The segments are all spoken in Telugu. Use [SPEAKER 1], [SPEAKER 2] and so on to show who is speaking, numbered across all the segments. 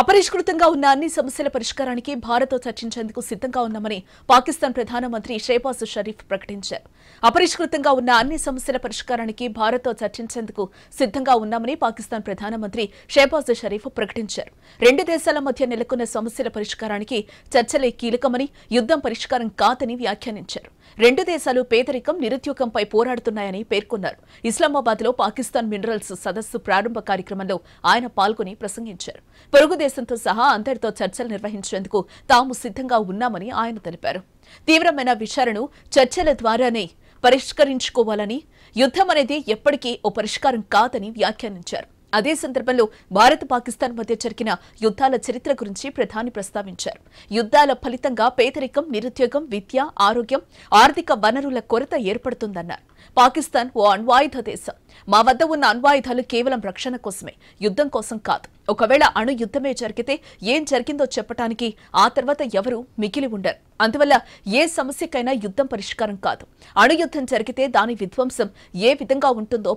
[SPEAKER 1] అపరిష్కృతంగా ఉన్న అన్ని సమస్యల పరిష్కారానికి భారత్ చర్చించేందుకు సిద్ధంగా ఉన్నామని పాకిస్తాన్ ప్రధానమంత్రి షేబాజ్ షరీఫ్ ప్రకటించారు అపరిష్కృతంగా ఉన్న అన్ని సమస్యల పరిష్కారానికి భారత్ చర్చించేందుకు సిద్ధంగా ఉన్నామని పాకిస్తాన్ ప్రధానమంత్రి షేబాజ్ షరీఫ్ ప్రకటించారు రెండు దేశాల మధ్య నెలకొన్న సమస్యల పరిష్కారానికి చర్చలే కీలకమని యుద్దం పరిష్కారం కాదని వ్యాఖ్యానించారు రెండు దేశాలు పేదరికం నిరుద్యోగంపై పోరాడుతున్నాయని పేర్కొన్నారు ఇస్లామాబాద్ లో పాకిస్తాన్ మినరల్స్ సదస్సు ప్రారంభ కార్యక్రమంలో ఆయన పాల్గొని ప్రసంగించారు పొరుగు తెలుగుదేశంతో సహా అందరితో చర్చలు నిర్వహించేందుకు తాము సిద్ధంగా ఉన్నామని ఆయన తెలిపారు తీవ్రమైన విచారణ చర్చల ద్వారానే పరిష్కరించుకోవాలని యుద్దం అనేది ఎప్పటికీ ఓ పరిష్కారం కాదని వ్యాఖ్యానించారు అదే సందర్భంలో భారత్ పాకిస్తాన్ మధ్య జరిగిన యుద్ధాల చరిత్ర గురించి ప్రధాని ప్రస్తావించారు యుద్ధాల ఫలితంగా పేదరికం నిరుద్యోగం విద్య ఆరోగ్యం ఆర్థిక వనరుల కొరత ఏర్పడుతుందన్నారు పాకిస్తాన్ ఓ అణ్వాయుధ దేశం మా వద్ద ఉన్న అణ్వాయుధాలు కేవలం రక్షణ కోసమే యుద్ధం కోసం కాదు ఒకవేళ అణు యుద్ధమే జరిగితే ఏం జరిగిందో చెప్పటానికి ఆ తర్వాత ఎవరు మిగిలి ఉండరు అందువల్ల ఏ సమస్యకైనా యుద్ధం పరిష్కారం కాదు అణు యుద్ధం జరిగితే దాని విధ్వంసం ఏ విధంగా ఉంటుందో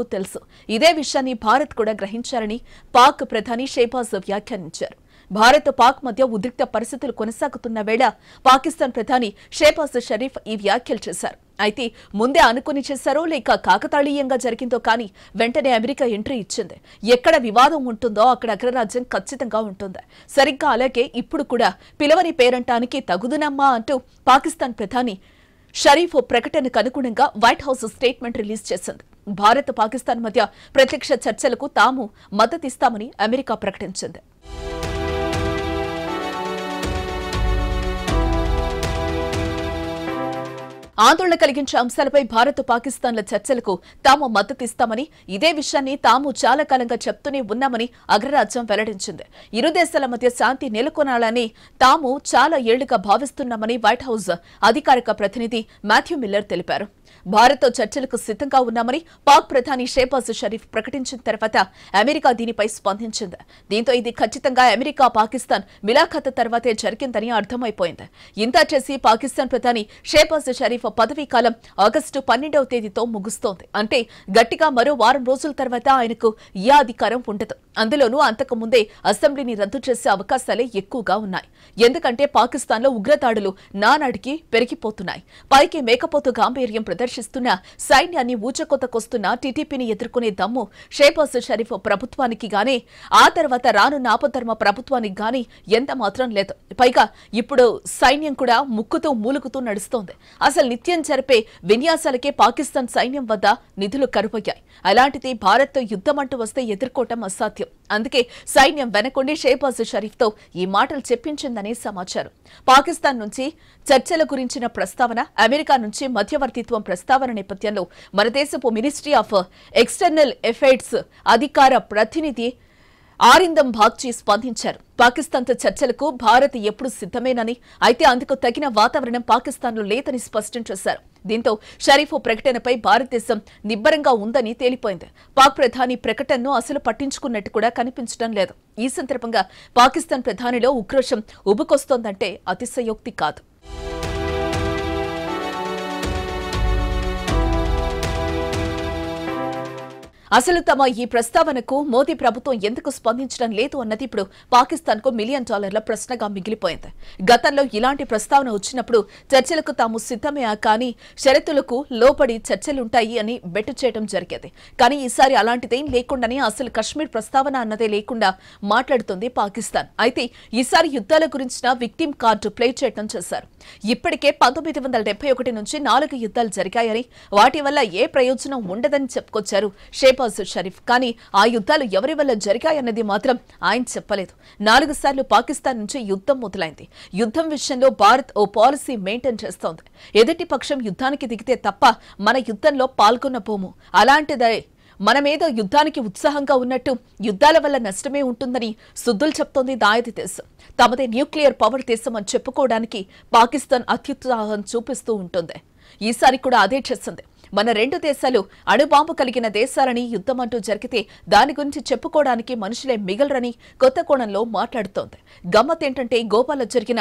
[SPEAKER 1] కు తెలుసు ఇదే విషయాన్ని భారత్ కూడా గ్రహించారని పాక్ ప్రధాని షేబాజ్ వ్యాఖ్యానించారు భారత్ పాక్ మధ్య ఉద్రిక్త పరిస్థితులు కొనసాగుతున్న వేళ పాకిస్తాన్ ప్రధాని షేబాజ్ షరీఫ్ ఈ వ్యాఖ్యలు చేశారు అయితే ముందే అనుకుని చేశారో లేక కాకతాళీయంగా జరిగిందో కానీ వెంటనే అమెరికా ఎంట్రీ ఇచ్చింది ఎక్కడ వివాదం ఉంటుందో అక్కడ అగ్రరాజ్యం ఖచ్చితంగా ఉంటుంది సరిగ్గా అలాగే ఇప్పుడు కూడా పిలవని పేరంటానికి తగుదునమ్మా అంటూ పాకిస్తాన్ ప్రధాని షరీఫ్ ప్రకటనకు అనుగుణంగా వైట్ హౌస్ స్టేట్మెంట్ రిలీజ్ చేసింది భారత్ పాకిస్తాన్ మధ్య ప్రత్యక్ష చర్చలకు తాము మద్దతిస్తామని అమెరికా ప్రకటించింది ఆందోళన కలిగించే అంశాలపై భారత్ పాకిస్తాన్ల చర్చలకు తాము మద్దతిస్తామని ఇదే విషయాన్ని తాము చాలా కాలంగా చెప్తూనే ఉన్నామని అగ్రరాజ్యం వెల్లడించింది ఇరు దేశాల మధ్య శాంతి నెలకొనాలని తాము చాలా ఏళ్లుగా భావిస్తున్నామని వైట్ హౌస్ అధికారిక ప్రతినిధి మాథ్యూ మిల్లర్ తెలిపారు భారత్తో చర్చలకు సిద్ధంగా ఉన్నామని పాక్ ప్రధాని షేబాజ్ షరీఫ్ ప్రకటించిన తర్వాత అమెరికా దీనిపై స్పందించింది దీంతో ఇది ఖచ్చితంగా అమెరికా పాకిస్తాన్ మిలాఖత్ తర్వాతే జరిగిందని అర్థమైపోయింది ఇంత చేసి పాకిస్తాన్ ప్రధాని షేబాజ్ షరీఫ్ యూసఫ్ పదవీ కాలం ఆగస్టు పన్నెండవ తేదీతో ముగుస్తోంది అంటే గట్టిగా మరో వారం రోజుల తర్వాత ఆయనకు ఏ అధికారం ఉండదు అందులోనూ అంతకుముందే అసెంబ్లీని రద్దు చేసే అవకాశాలే ఎక్కువగా ఉన్నాయి ఎందుకంటే పాకిస్తాన్లో ఉగ్రదాడులు నానాడికి పెరిగిపోతున్నాయి పైకి మేకపోతు గాంభీర్యం ప్రదర్శిస్తున్న సైన్యాన్ని ఊచకొతకొస్తున్న టీటీపీని ఎదుర్కొనే దమ్ము షేబాజ్ షరీఫ్ ప్రభుత్వానికి గాని ఆ తర్వాత రాను నాపధర్మ ప్రభుత్వానికి గాని ఎంత మాత్రం లేదు పైగా ఇప్పుడు సైన్యం కూడా ముక్కుతూ మూలుగుతూ నడుస్తోంది అసలు నిత్యం జరిపే విన్యాసాలకే పాకిస్తాన్ సైన్యం వద్ద నిధులు కరువయ్యాయి అలాంటిది భారత్తో యుద్ధం అంటూ వస్తే ఎదుర్కోవటం అసాధ్యం అందుకే సైన్యం వెనకొండి షేబాజ్ షరీఫ్తో ఈ మాటలు చెప్పించిందని సమాచారం పాకిస్తాన్ నుంచి చర్చల గురించిన ప్రస్తావన అమెరికా నుంచి మధ్యవర్తిత్వం ప్రస్తావన నేపథ్యంలో మన దేశపు మినిస్ట్రీ ఆఫ్ ఎక్స్టర్నల్ ఎఫైర్స్ అధికార ప్రతినిధి ఆరిందం బాగ్చి స్పందించారు పాకిస్తాన్తో చర్చలకు భారత్ ఎప్పుడు సిద్ధమేనని అయితే అందుకు తగిన వాతావరణం పాకిస్తాన్లో లేదని స్పష్టం చేశారు దీంతో షరీఫ్ ప్రకటనపై భారతదేశం నిబ్బరంగా ఉందని తేలిపోయింది పాక్ ప్రధాని ప్రకటనను అసలు పట్టించుకున్నట్టు కూడా కనిపించడం లేదు ఈ సందర్భంగా పాకిస్తాన్ ప్రధానిలో ఉక్రోషం ఉబుకొస్తోందంటే అతిశయోక్తి కాదు అసలు తమ ఈ ప్రస్తావనకు మోదీ ప్రభుత్వం ఎందుకు స్పందించడం లేదు అన్నది ఇప్పుడు పాకిస్తాన్ కు మిలియన్ డాలర్ల ప్రశ్నగా మిగిలిపోయింది గతంలో ఇలాంటి ప్రస్తావన వచ్చినప్పుడు చర్చలకు తాము సిద్ధమే కానీ షరతులకు లోపడి చర్చలుంటాయి అని బెట్టు చేయడం జరిగేది కానీ ఈసారి అలాంటిదేం లేకుండానే అసలు కశ్మీర్ ప్రస్తావన అన్నదే లేకుండా మాట్లాడుతుంది పాకిస్తాన్ అయితే ఈసారి యుద్ధాల గురించిన విక్టిమ్ కార్డు ప్లే చేయడం చేశారు ఇప్పటికే పంతొమ్మిది వందల డెబ్బై ఒకటి నుంచి నాలుగు యుద్ధాలు జరిగాయని వాటి వల్ల ఏ ప్రయోజనం ఉండదని చెప్పుకొచ్చారు షేబాజ్ షరీఫ్ కానీ ఆ యుద్దాలు ఎవరి వల్ల జరిగాయన్నది మాత్రం ఆయన చెప్పలేదు నాలుగు సార్లు పాకిస్తాన్ నుంచి యుద్ధం మొదలైంది యుద్ధం విషయంలో భారత్ ఓ పాలసీ మెయింటైన్ చేస్తోంది ఎదుటి పక్షం యుద్ధానికి దిగితే తప్ప మన యుద్ధంలో పాల్గొనబోము అలాంటిదే మనమేదో యుద్ధానికి ఉత్సాహంగా ఉన్నట్టు యుద్ధాల వల్ల నష్టమే ఉంటుందని సుద్దులు చెప్తోంది దాయది దేశం తమదే న్యూక్లియర్ పవర్ దేశం అని చెప్పుకోవడానికి పాకిస్తాన్ అత్యుత్సాహం చూపిస్తూ ఉంటుంది ఈసారి కూడా అదే చేస్తుంది మన రెండు దేశాలు అణుబాంబు కలిగిన దేశాలని యుద్దమంటూ జరిగితే దాని గురించి చెప్పుకోవడానికి మనుషులే మిగలరని కొత్త కోణంలో మాట్లాడుతోంది గమ్మత్ ఏంటంటే గోపాల్లో జరిగిన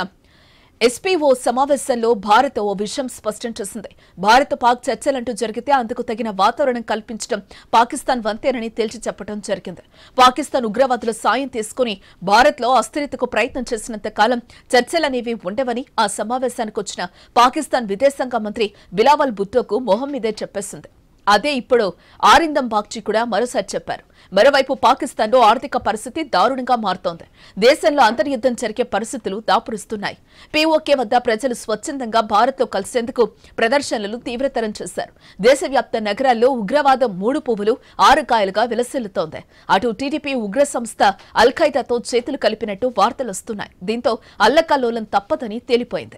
[SPEAKER 1] ఎస్పీఓ సమావేశంలో భారత్ ఓ విషయం స్పష్టం చేసింది భారత్ పాక్ చర్చలంటూ జరిగితే అందుకు తగిన వాతావరణం కల్పించడం పాకిస్తాన్ వంతేనని తేల్చి చెప్పడం జరిగింది పాకిస్తాన్ ఉగ్రవాదుల సాయం తీసుకుని భారత్లో అస్థిరతకు ప్రయత్నం చేసినంత కాలం చర్చలనేవి ఉండవని ఆ సమావేశానికి వచ్చిన పాకిస్తాన్ విదేశాంగ మంత్రి బిలావల్ భుట్టోకు మొహం మీదే చెప్పేసింది అదే ఇప్పుడు ఆరిందం బాగ్చి కూడా మరోసారి చెప్పారు మరోవైపు పాకిస్తాన్ లో ఆర్థిక పరిస్థితి దారుణంగా మారుతోంది దేశంలో అంతర్యుద్ధం జరిగే పరిస్థితులు దాపురుస్తున్నాయి పీఓకే వద్ద ప్రజలు స్వచ్ఛందంగా భారత్తో కలిసేందుకు ప్రదర్శనలు తీవ్రతరం చేశారు దేశవ్యాప్త నగరాల్లో ఉగ్రవాదం మూడు పువ్వులు ఆరు కాయలుగా విలసిల్లుతోంది అటు టీడీపీ ఉగ్ర సంస్థ అల్ఖైదాతో చేతులు కలిపినట్టు వార్తలు వస్తున్నాయి దీంతో అల్లకల్లోలం తప్పదని తేలిపోయింది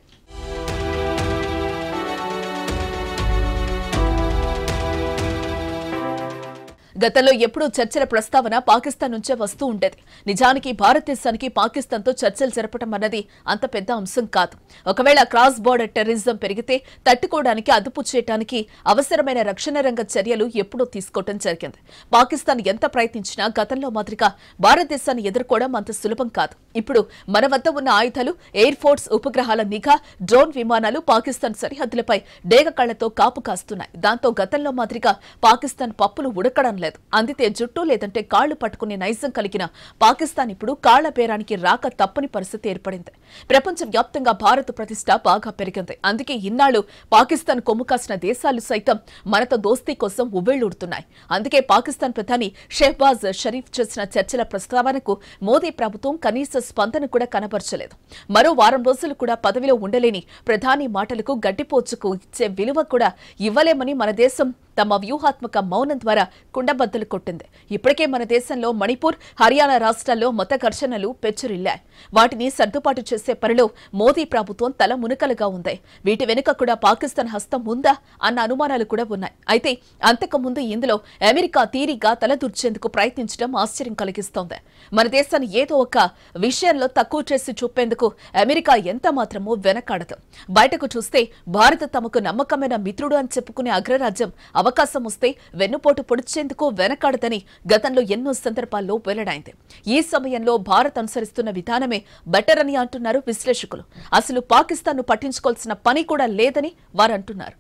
[SPEAKER 1] గతంలో ఎప్పుడూ చర్చల ప్రస్తావన పాకిస్తాన్ నుంచే వస్తూ ఉండేది నిజానికి భారతదేశానికి పాకిస్తాన్తో చర్చలు జరపడం అన్నది అంత పెద్ద అంశం కాదు ఒకవేళ క్రాస్ బోర్డర్ టెర్రరిజం పెరిగితే తట్టుకోవడానికి అదుపు చేయడానికి అవసరమైన రక్షణ రంగ చర్యలు ఎప్పుడూ తీసుకోవడం జరిగింది పాకిస్తాన్ ఎంత ప్రయత్నించినా గతంలో మాదిరిగా భారతదేశాన్ని ఎదుర్కోవడం అంత సులభం కాదు ఇప్పుడు మన వద్ద ఉన్న ఆయుధాలు ఎయిర్ ఫోర్స్ ఉపగ్రహాల నిఘా డ్రోన్ విమానాలు పాకిస్తాన్ సరిహద్దులపై డేగ కళ్లతో కాపు కాస్తున్నాయి దాంతో గతంలో మాదిరిగా పాకిస్తాన్ పప్పులు ఉడకడం లేదు లేదు అందితే జుట్టు లేదంటే కాళ్లు పట్టుకునే నైజం కలిగిన పాకిస్తాన్ ఇప్పుడు కాళ్ల పేరానికి రాక తప్పని పరిస్థితి ఏర్పడింది వ్యాప్తంగా భారత్ ప్రతిష్ట బాగా పెరిగింది అందుకే ఇన్నాళ్లు పాకిస్తాన్ కొమ్ము కాసిన దేశాలు సైతం మనతో దోస్తీ కోసం ఉవ్వెళ్లుడుతున్నాయి అందుకే పాకిస్తాన్ ప్రధాని షెహబాజ్ షరీఫ్ చేసిన చర్చల ప్రస్తావనకు మోదీ ప్రభుత్వం కనీస స్పందన కూడా కనబరచలేదు మరో వారం రోజులు కూడా పదవిలో ఉండలేని ప్రధాని మాటలకు గడ్డిపోచుకు ఇచ్చే విలువ కూడా ఇవ్వలేమని మన దేశం తమ వ్యూహాత్మక మౌనం ద్వారా కుండ బద్దలు కొట్టింది ఇప్పటికే మన దేశంలో మణిపూర్ హర్యానా రాష్ట్రాల్లో మత ఘర్షణలు పెచ్చురిల్లాయి వాటిని సర్దుబాటు చేసే పనిలో మోదీ ప్రభుత్వం తల మునకలుగా ఉంది వీటి వెనుక కూడా పాకిస్తాన్ హస్తం ఉందా అన్న అనుమానాలు కూడా ఉన్నాయి అయితే అంతకుముందు ఇందులో అమెరికా తీరిగా తలదూర్చేందుకు ప్రయత్నించడం ఆశ్చర్యం కలిగిస్తోంది మన దేశాన్ని ఏదో ఒక విషయంలో తక్కువ చేసి చూపేందుకు అమెరికా ఎంత మాత్రమో వెనకాడదు బయటకు చూస్తే భారత్ తమకు నమ్మకమైన మిత్రుడు అని చెప్పుకునే అగ్రరాజ్యం అవకాశం వస్తే వెన్నుపోటు పొడిచేందుకు వెనకాడదని గతంలో ఎన్నో సందర్భాల్లో వెల్లడైంది ఈ సమయంలో భారత్ అనుసరిస్తున్న విధానమే బెటర్ అని అంటున్నారు విశ్లేషకులు అసలు పాకిస్తాన్ను పట్టించుకోవాల్సిన పని కూడా లేదని వారంటున్నారు